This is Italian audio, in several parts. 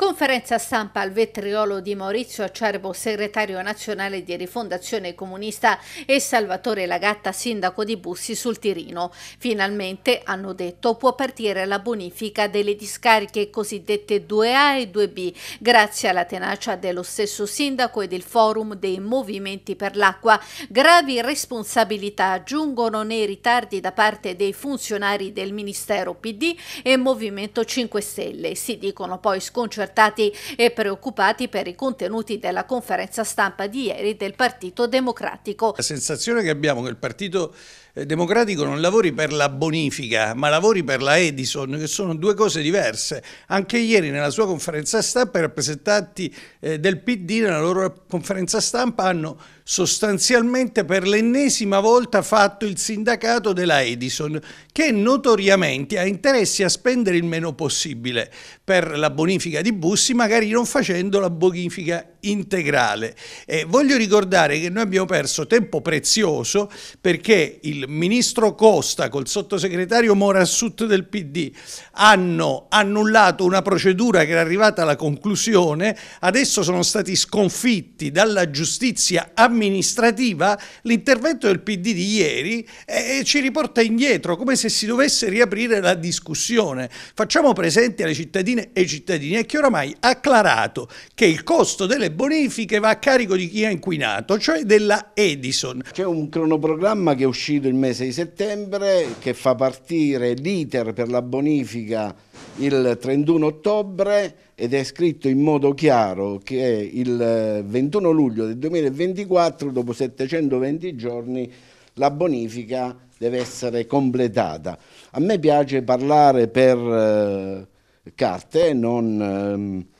Conferenza stampa al vetriolo di Maurizio Acerbo, segretario nazionale di Rifondazione Comunista e Salvatore Lagatta, sindaco di Bussi sul Tirino. Finalmente, hanno detto, può partire la bonifica delle discariche cosiddette 2A e 2B, grazie alla tenacia dello stesso sindaco e del forum dei movimenti per l'acqua. Gravi responsabilità giungono nei ritardi da parte dei funzionari del Ministero PD e Movimento 5 Stelle. Si dicono poi sconcertati allertati e preoccupati per i contenuti della conferenza stampa di ieri del Partito Democratico. La sensazione che abbiamo è che il Partito eh, Democratico non lavori per la bonifica, ma lavori per la Edison, che sono due cose diverse. Anche ieri nella sua conferenza stampa i rappresentanti eh, del PD nella loro conferenza stampa hanno sostanzialmente per l'ennesima volta fatto il sindacato della Edison, che notoriamente ha interessi a spendere il meno possibile per la bonifica di Bussi, magari non facendo la bonifica integrale. Eh, voglio ricordare che noi abbiamo perso tempo prezioso perché il ministro Costa col sottosegretario Morassut del PD hanno annullato una procedura che era arrivata alla conclusione, adesso sono stati sconfitti dalla giustizia amministrativa, l'intervento del PD di ieri eh, ci riporta indietro come se si dovesse riaprire la discussione. Facciamo presente alle cittadine e ai cittadini che oramai ha acclarato che il costo delle bonifiche va a carico di chi ha inquinato, cioè della Edison. C'è un cronoprogramma che è uscito il mese di settembre che fa partire l'iter per la bonifica il 31 ottobre ed è scritto in modo chiaro che il 21 eh, luglio del 2024, dopo 720 giorni, la bonifica deve essere completata. A me piace parlare per eh, carte, non... Eh,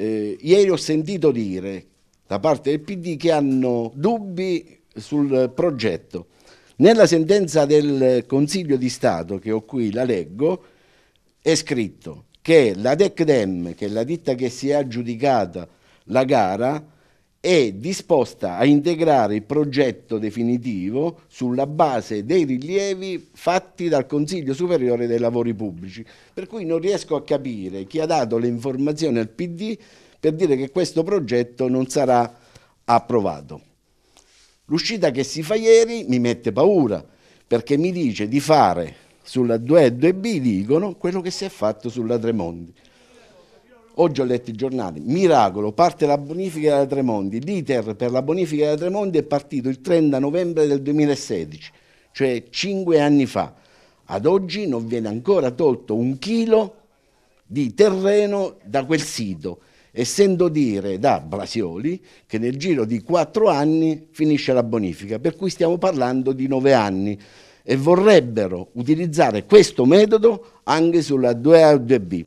eh, ieri ho sentito dire da parte del PD che hanno dubbi sul progetto. Nella sentenza del Consiglio di Stato, che ho qui, la leggo, è scritto che la DECDEM, che è la ditta che si è aggiudicata la gara, è disposta a integrare il progetto definitivo sulla base dei rilievi fatti dal Consiglio Superiore dei Lavori Pubblici. Per cui non riesco a capire chi ha dato le informazioni al PD per dire che questo progetto non sarà approvato. L'uscita che si fa ieri mi mette paura perché mi dice di fare sulla 2 e 2B dicono quello che si è fatto sulla Tremondi. Oggi ho letto i giornali, miracolo, parte la bonifica della Tremondi, l'iter per la bonifica della Tremondi è partito il 30 novembre del 2016, cioè cinque anni fa. Ad oggi non viene ancora tolto un chilo di terreno da quel sito, essendo dire da Brasioli che nel giro di quattro anni finisce la bonifica, per cui stiamo parlando di nove anni e vorrebbero utilizzare questo metodo anche sulla 2A e 2B.